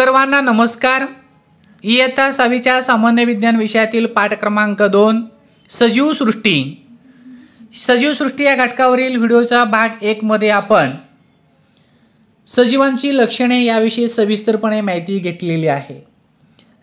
सर्वांना नमस्कार इयत्ता सहावीच्या सामान्य विज्ञान विषयातील पाठ क्रमांक दोन सजीव सृष्टी सजीव सृष्टी या घटकावरील व्हिडिओचा भाग एकमध्ये आपण सजीवांची लक्षणे याविषयी सविस्तरपणे माहिती घेतलेली आहे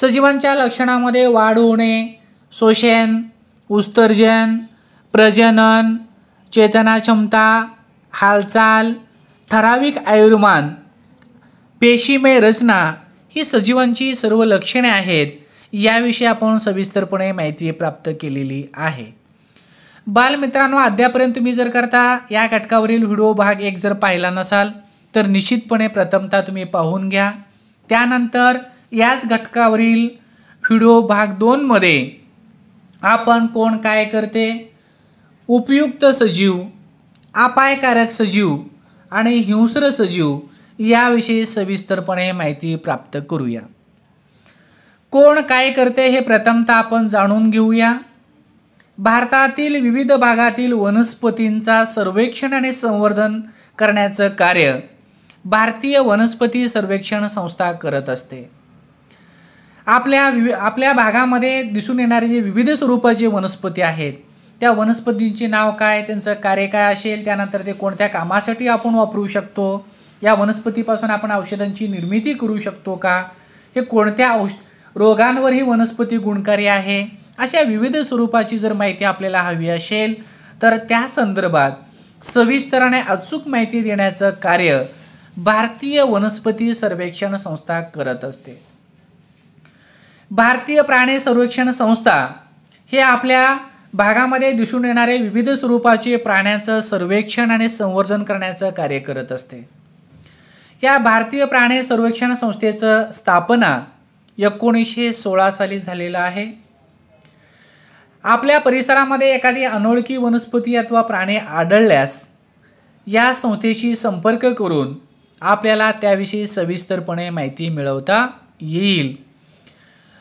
सजीवांच्या लक्षणामध्ये वाढ होणे शोषण उत्सर्जन प्रजनन चेतना क्षमता हालचाल ठराविक आयुर्मान पेशीमय रचना ही सजीवांची सर्व लक्षणे आहेत याविषयी आपण सविस्तरपणे माहिती प्राप्त केलेली आहे बालमित्रांनो अद्यापर्यंत तुम्ही जर करता या घटकावरील व्हिडिओ भाग एक जर पाहिला नसाल तर निश्चितपणे प्रथमता तुम्ही पाहून घ्या त्यानंतर याच घटकावरील व्हिडिओ भाग दोनमध्ये आपण कोण काय करते उपयुक्त सजीव अपायकारक सजीव आणि हिंस्र सजीव याविषयी सविस्तरपणे माहिती प्राप्त करूया कोण काय करते हे प्रथमतः आपण जाणून घेऊया भारतातील विविध भागातील वनस्पतींचा सर्वेक्षण आणि संवर्धन करण्याचं कार्य भारतीय वनस्पती सर्वेक्षण संस्था करत असते आपल्या विवि आपल्या भागामध्ये दिसून येणारे जे विविध स्वरूपाचे वनस्पती आहेत त्या वनस्पतींचे नाव काय त्यांचं कार्य काय असेल त्यानंतर ते कोणत्या कामासाठी आपण वापरू शकतो या वनस्पतीपासून आपण औषधांची निर्मिती करू शकतो का हे कोणत्या औष रोगांवर ही वनस्पती गुणकारी आहे अशा विविध स्वरूपाची जर माहिती आपल्याला हवी असेल तर त्या संदर्भात सविस्तराने अचूक माहिती देण्याचं कार्य भारतीय वनस्पती सर्वेक्षण संस्था करत असते भारतीय प्राणी सर्वेक्षण संस्था हे आपल्या भागामध्ये दिसून येणारे विविध स्वरूपाचे प्राण्यांचं सर्वेक्षण आणि संवर्धन करण्याचं कार्य करत असते या भारतीय प्राणी सर्वेक्षण संस्थेचं स्थापना एकोणीसशे सोळा साली झालेलं आहे आपल्या परिसरामध्ये एखादी अनोळखी वनस्पती अथवा प्राणी आढळल्यास या संस्थेशी संपर्क करून आपल्याला त्याविषयी सविस्तरपणे माहिती मिळवता येईल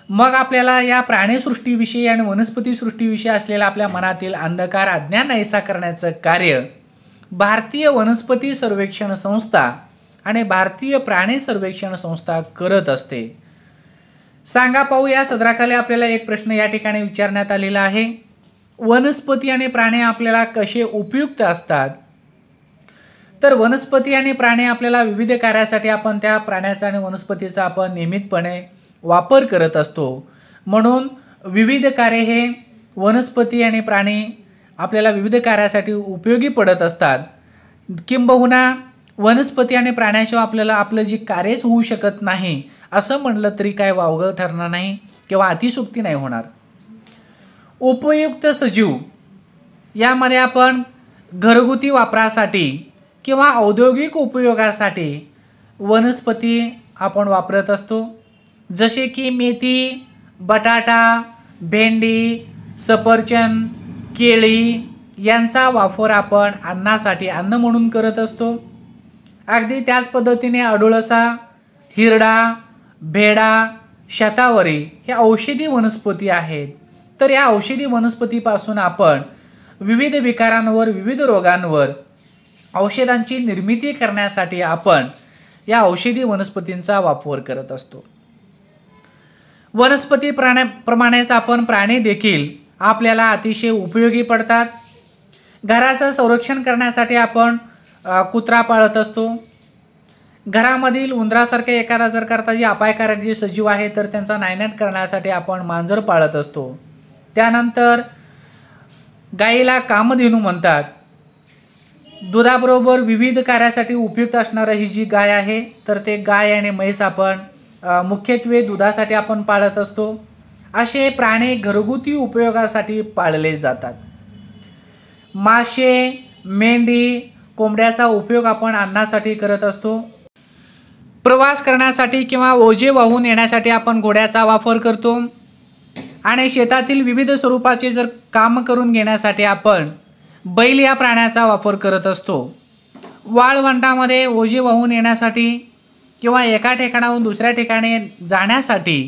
मग आपल्याला या प्राणीसृष्टीविषयी आणि वनस्पतीसृष्टीविषयी असलेला आपल्या मनातील अंधकार अज्ञान ऐसा करण्याचं कार्य भारतीय वनस्पती सर्वेक्षण संस्था आणि भारतीय प्राणी सर्वेक्षण संस्था करत असते सांगा पाहू या सदराखाली आपल्याला एक प्रश्न या ठिकाणी विचारण्यात आलेला आहे वनस्पती आणि प्राणी आपल्याला कसे उपयुक्त असतात तर वनस्पती आणि प्राणी आपल्याला विविध कार्यासाठी आपण त्या प्राण्याचा आणि वनस्पतीचा आपण नियमितपणे वापर करत असतो म्हणून विविध कार्य हे वनस्पती आणि प्राणी आपल्याला विविध कार्यासाठी उपयोगी पडत असतात किंबहुना वनस्पती आणि प्राण्याशिवाय आपल्याला आपलं जी कार्यच होऊ शकत नाही असं म्हणलं तरी काय वावगं ठरणार नाही किंवा अतिसुक्ती नाही होणार उपयुक्त सजीव यामध्ये आपण घरगुती वापरासाठी किंवा औद्योगिक उपयोगासाठी वनस्पती आपण वापरत असतो जसे की मेथी बटाटा भेंडी सफरचंद केळी यांचा वापर आपण अन्नासाठी अन्न म्हणून करत असतो अगदी त्याच पद्धतीने अडुळसा हिरडा भेडा शतावरी हे औषधी वनस्पती आहेत तर या औषधी वनस्पतीपासून आपण विविध विकारांवर विविध रोगांवर औषधांची निर्मिती करण्यासाठी आपण या औषधी वनस्पतींचा वापर करत असतो वनस्पती प्राण्याप्रमाणेच आपण प्राणी देखील आपल्याला अतिशय उपयोगी पडतात घराचं संरक्षण करण्यासाठी आपण कुत्रा पाळत असतो घरामधील उंदरासारखे एखादा जर करता जे अपायकारक जे सजीव आहे तर त्यांचा नायनाट करण्यासाठी आपण मांजर पाळत असतो त्यानंतर गाईला कामधेनू म्हणतात दुधाबरोबर विविध कार्यासाठी उपयुक्त असणारं ही जी गाय आहे तर ते गाय आणि म्हैस आपण मुख्यत्वे दुधासाठी आपण पाळत असतो असे प्राणी घरगुती उपयोगासाठी पाळले जातात मासे मेंढी कोंबड्याचा उपयोग आपण अन्नासाठी करत असतो प्रवास करण्यासाठी किंवा ओझे वाहून येण्यासाठी आपण घोड्याचा वापर करतो आणि शेतातील विविध स्वरूपाचे जर काम करून घेण्यासाठी आपण बैल या प्राण्याचा वापर करत असतो वाळवंटामध्ये ओझे वाहून येण्यासाठी किंवा एका ठिकाणाहून दुसऱ्या ठिकाणी जाण्यासाठी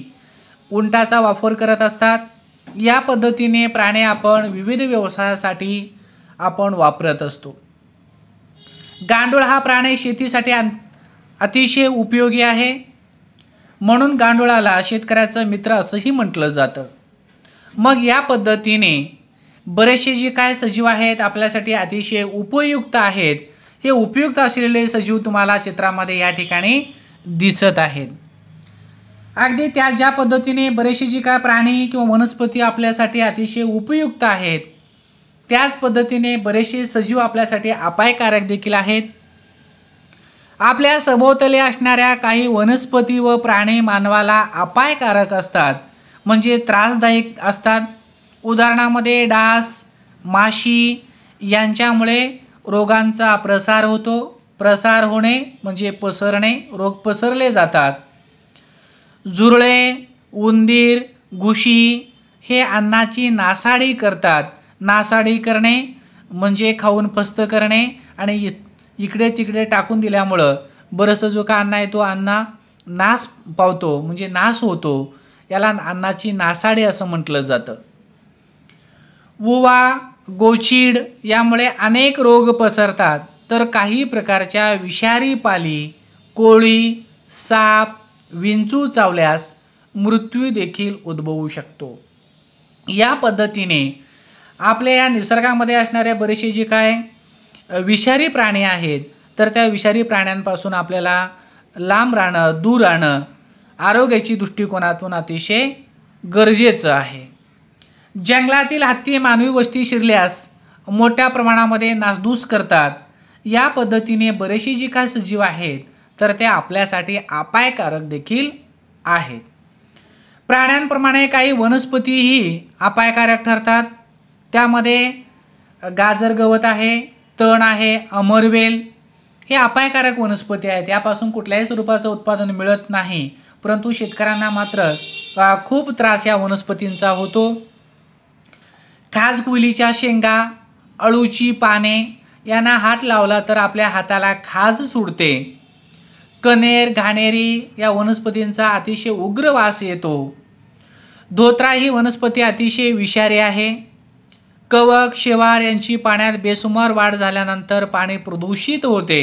उंटाचा वापर करत असतात या पद्धतीने प्राणी आपण विविध व्यवसायासाठी आपण वापरत असतो गांडूळ हा प्राणी शेतीसाठी अतिशय उपयोगी आहे म्हणून गांडुळाला शेतकऱ्याचं मित्र असंही म्हटलं जातं मग या पद्धतीने बरेचसे जे काय सजीव आहेत आपल्यासाठी अतिशय उपयुक्त आहेत हे उपयुक्त असलेले सजीव तुम्हाला चित्रामध्ये या ठिकाणी दिसत आहेत अगदी त्या ज्या पद्धतीने बरेचसे जे काय प्राणी किंवा वनस्पती आपल्यासाठी अतिशय उपयुक्त आहेत त्याच पद्धतीने बरेचसे सजीव आपल्यासाठी अपायकारक देखील आहेत आपल्या सभोवतले असणाऱ्या काही वनस्पती व प्राणी मानवाला अपायकारक असतात म्हणजे त्रासदायक असतात उदाहरणामध्ये डास माशी यांच्यामुळे रोगांचा प्रसार होतो प्रसार होणे म्हणजे पसरणे रोग पसरले जातात जुरळे उंदीर घुशी हे अन्नाची नासाडी करतात नासाडी करणे म्हणजे खाऊन फस्त करणे आणि इकडे तिकडे टाकून दिल्यामुळं बरंचसं जो का अन्न आहे तो अन्ना नास पावतो म्हणजे नास होतो याला अन्नाची नासाडी असं म्हटलं जातं ओवा गोचीड यामुळे अनेक रोग पसरतात तर काही प्रकारच्या विषारी पाली कोळी साप विंचू चावल्यास मृत्यू देखील उद्भवू शकतो या पद्धतीने आपल्या या निसर्गामध्ये असणाऱ्या बरेचसे जे काय विषारी प्राणी आहेत तर त्या विषारी प्राण्यांपासून आपल्याला लांब राहणं दूर राहणं आरोग्याची दृष्टिकोनातून अतिशय गरजेचं आहे जंगलातील हत्ती मानवी वस्ती शिरल्यास मोठ्या प्रमाणामध्ये नासधूस करतात या पद्धतीने बरेचसे जी काय सजीव आहेत तर ते आपल्यासाठी अपायकारक देखील आहेत प्राण्यांप्रमाणे काही वनस्पतीही अपायकारक ठरतात त्यामध्ये गाजर गवत आहे तण आहे अमरवेल हे अपायकारक वनस्पती आहेत यापासून कुठल्याही स्वरूपाचं उत्पादन मिळत नाही परंतु शेतकऱ्यांना मात्र खूप त्रास या वनस्पतींचा होतो खाजकुलीच्या शेंगा अळूची पाने यांना हात लावला तर आपल्या हाताला खाज सुटते कनेर घाणेरी या वनस्पतींचा अतिशय उग्र वास येतो धोत्रा ही वनस्पती अतिशय विषारी आहे कवक शेवाळ यांची पाण्यात बेसुमार वाढ झाल्यानंतर पाणी प्रदूषित होते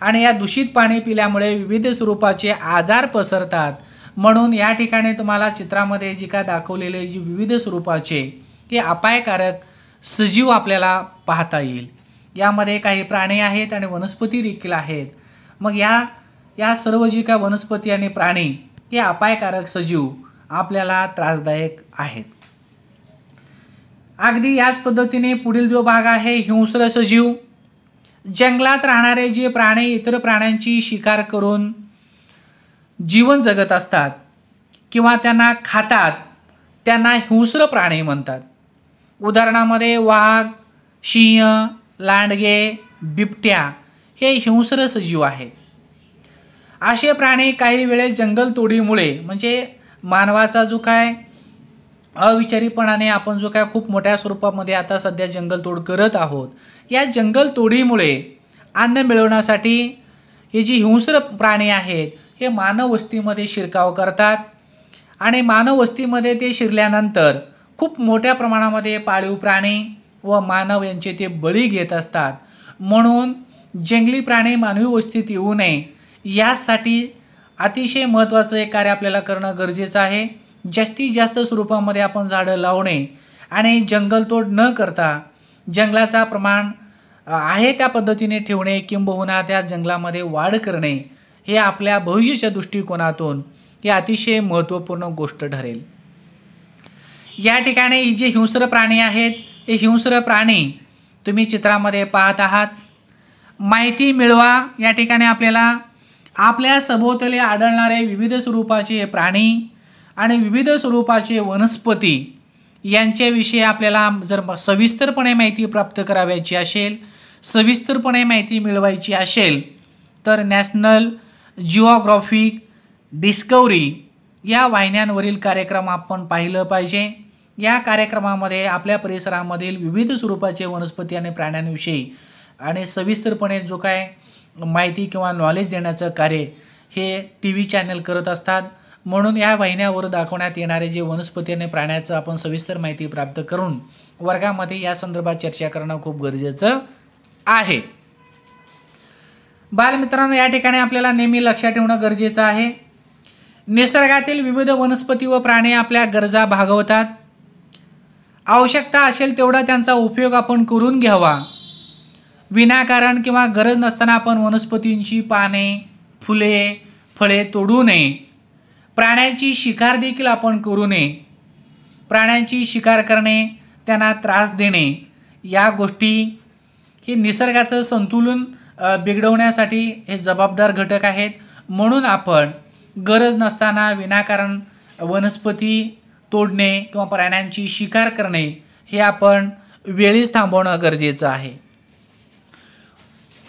आणि या दूषित पाणी पिल्यामुळे विविध स्वरूपाचे आजार पसरतात म्हणून या ठिकाणी तुम्हाला चित्रामध्ये जी का दाखवलेले जी विविध स्वरूपाचे हे अपायकारक सजीव आपल्याला पाहता येईल यामध्ये काही प्राणी आहेत आणि वनस्पती देखील आहेत मग या या सर्व जी काय वनस्पती आणि प्राणी हे अपायकारक सजीव आपल्याला त्रासदायक आहेत अगदी याच पद्धतीने पुढील जो भाग आहे हिंस्र सजीव जंगलात राहणारे जे प्राणी इतर प्राण्यांची शिकार करून जीवन जगत असतात किंवा त्यांना खातात त्यांना हिंस्र प्राणी म्हणतात उदाहरणामध्ये वाघ सिंह लांडगे बिबट्या हे हिंस्र सजीव आहेत असे प्राणी काही वेळेस जंगलतोडीमुळे म्हणजे मानवाचा जो काय अविचारीपणाने आपण जो काय खूप मोठ्या स्वरूपामध्ये आता सध्या जंगलतोड करत आहोत या जंगलतोडीमुळे अन्न मिळवण्यासाठी हे जी हिंस्र प्राणी आहेत हे मानव वस्तीमध्ये शिरकाव करतात आणि मानव वस्तीमध्ये ते शिरल्यानंतर खूप मोठ्या प्रमाणामध्ये पाळीव प्राणी व मानव यांचे ते बळी घेत असतात म्हणून जंगली प्राणी मानवी वस्तीत येऊ नये यासाठी अतिशय महत्त्वाचं एक कार्य आपल्याला करणं गरजेचं आहे जास्तीत जास्त स्वरूपामध्ये आपण झाडं लावणे आणि जंगलतोड न करता जंगलाचा प्रमाण आहे त्या पद्धतीने ठेवणे किंबहुना त्या जंगलामध्ये वाढ करणे हे आपल्या भविष्याच्या दृष्टिकोनातून ही अतिशय महत्त्वपूर्ण गोष्ट ठरेल या ठिकाणी जे हिंस्र प्राणी आहेत हे हिंस्र प्राणी तुम्ही चित्रामध्ये पाहत आहात माहिती मिळवा या ठिकाणी आपल्याला आपल्या सभोवतले आढळणारे विविध स्वरूपाचे प्राणी आणि विविध स्वरूपाचे वनस्पती यांच्याविषयी आपल्याला जर सविस्तरपणे माहिती प्राप्त करावयाची असेल सविस्तरपणे माहिती मिळवायची असेल तर नॅशनल जिओग्राफिक डिस्कवरी या वाहिन्यांवरील कार्यक्रम आपण पाहिलं पाहिजे या कार्यक्रमामध्ये आपल्या परिसरामधील विविध स्वरूपाचे वनस्पती आणि प्राण्यांविषयी आणि सविस्तरपणे जो काय माहिती किंवा नॉलेज देण्याचं कार्य हे टी व्ही चॅनल करत असतात म्हणून या वाहिन्यावर दाखवण्यात येणारे जे वनस्पती आणि प्राण्याचं आपण सविस्तर माहिती प्राप्त करून वर्गामध्ये या संदर्भात चर्चा करणं खूप गरजेचं आहे बालमित्रांनो या ठिकाणी आपल्याला नेहमी लक्षात ठेवणं गरजेचं आहे निसर्गातील विविध वनस्पती व प्राणी आपल्या गरजा भागवतात आवश्यकता असेल तेवढा त्यांचा उपयोग आपण करून घ्यावा विनाकारण किंवा गरज नसताना आपण वनस्पतींची पाने फुले फळे तोडू नये प्राण्यांची शिकार देखील आपण करू नये प्राण्यांची शिकार करणे त्यांना त्रास देणे या गोष्टी हे निसर्गाचं संतुलन बिघडवण्यासाठी हे जबाबदार घटक आहेत म्हणून आपण गरज नसताना विनाकारण वनस्पती तोडणे किंवा प्राण्यांची शिकार करणे हे आपण वेळीच थांबवणं गरजेचं आहे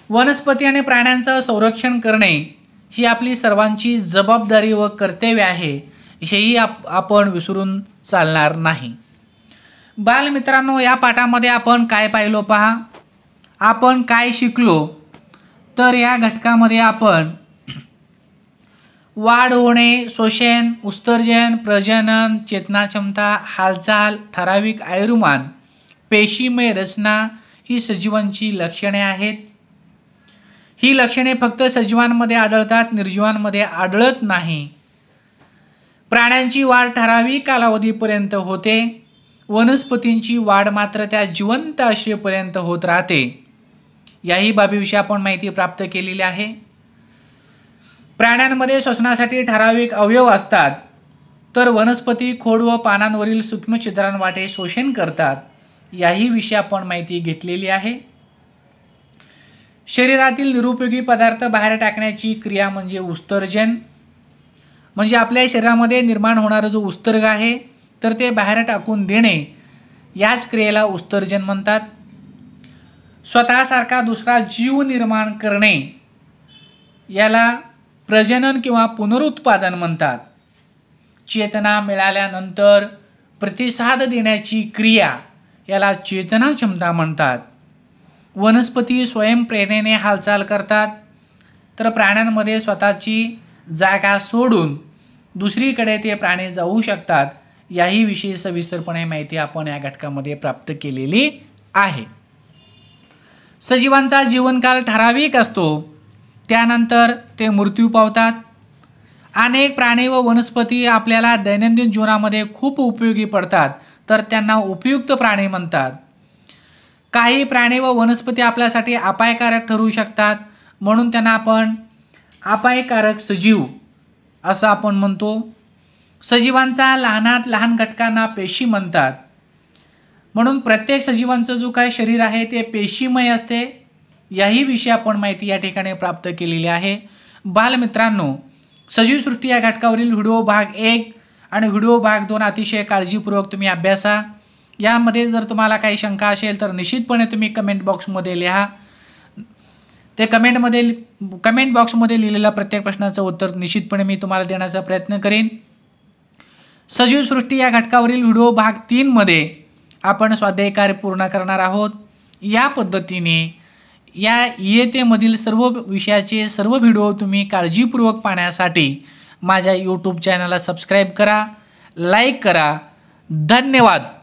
वनस्पती आणि प्राण्यांचं संरक्षण करणे ही आपली सर्वांची जबाबदारी व कर्तव्य आहे हेही आप आपण विसरून चालणार नाही बालमित्रांनो या पाठामध्ये आपण काय पाहिलो पहा आपण काय शिकलो तर या घटकामध्ये आपण वाढ होणे शोषण उत्सर्जन प्रजनन चेतनाक्षमता हालचाल ठराविक आयुर्मान पेशीमय रचना ही सजीवांची लक्षणे आहेत ही लक्षणे फक्त सजीवांमध्ये आढळतात निर्जीवांमध्ये आढळत नाही प्राण्यांची वाढ ठराविक कालावधीपर्यंत होते वनस्पतींची वाढ मात्र त्या जिवंत आशेपर्यंत होत राहते याही बाबीविषयी आपण माहिती प्राप्त केलेली आहे प्राण्यांमध्ये श्वसनासाठी ठराविक अवयव असतात तर वनस्पती खोड व पानांवरील सूक्ष्मछिद्रांवाटे शोषण करतात याही विषयी आपण माहिती घेतलेली आहे शरीरातील निरुपयोगी पदार्थ बाहेर टाकण्याची क्रिया म्हणजे उत्सर्जन म्हणजे आपल्या शरीरामध्ये निर्माण होणारा जो उत्सर्ग आहे तर ते बाहेर टाकून देणे याच क्रियेला उत्सर्जन म्हणतात स्वतःसारखा दुसरा जीव निर्माण करणे याला प्रजनन किंवा पुनरुत्पादन म्हणतात चेतना मिळाल्यानंतर प्रतिसाद देण्याची क्रिया याला चेतना क्षमता म्हणतात वनस्पती स्वयंप्रेरणेने हालचाल करतात तर प्राण्यांमध्ये स्वतःची जागा सोडून दुसरीकडे ते प्राणी जाऊ शकतात याही विषयी सविस्तरपणे माहिती आपण या घटकामध्ये प्राप्त केलेली आहे सजीवांचा जीवनकाल ठराविक असतो त्यानंतर ते मृत्यू पावतात अनेक प्राणी व वनस्पती आपल्याला दैनंदिन जीवनामध्ये खूप उपयोगी पडतात तर त्यांना उपयुक्त प्राणी म्हणतात काही प्राणी व वनस्पती आपल्यासाठी अपायकारक ठरू शकतात म्हणून त्यांना आपण अपायकारक सजीव असं आपण म्हणतो सजीवांचा लहानात लहान घटकांना पेशी म्हणतात म्हणून प्रत्येक सजीवांचं जो काय शरीर आहे ते पेशीमय असते याही विषयी आपण माहिती या ठिकाणी प्राप्त केलेली आहे बालमित्रांनो सजीवसृष्टी या घटकावरील व्हिडिओ भाग एक आणि व्हिडिओ भाग दोन अतिशय काळजीपूर्वक तुम्ही अभ्यासा यामध्ये जर तुम्हाला काही शंका असेल तर निश्चितपणे तुम्ही कमेंट बॉक्समध्ये लिहा ते कमेंटमध्ये कमेंट बॉक्समध्ये लिहिलेल्या प्रत्येक प्रश्नाचं उत्तर निश्चितपणे मी तुम्हाला देण्याचा प्रयत्न करेन सजीव सृष्टी या घटकावरील व्हिडिओ भाग तीनमध्ये आपण स्वाध्याय कार्य पूर्ण करणार आहोत या पद्धतीने या इयतेमधील सर्व विषयाचे सर्व व्हिडिओ तुम्ही काळजीपूर्वक पाहण्यासाठी माझ्या यूट्यूब चॅनलला सबस्क्राईब करा लाईक करा धन्यवाद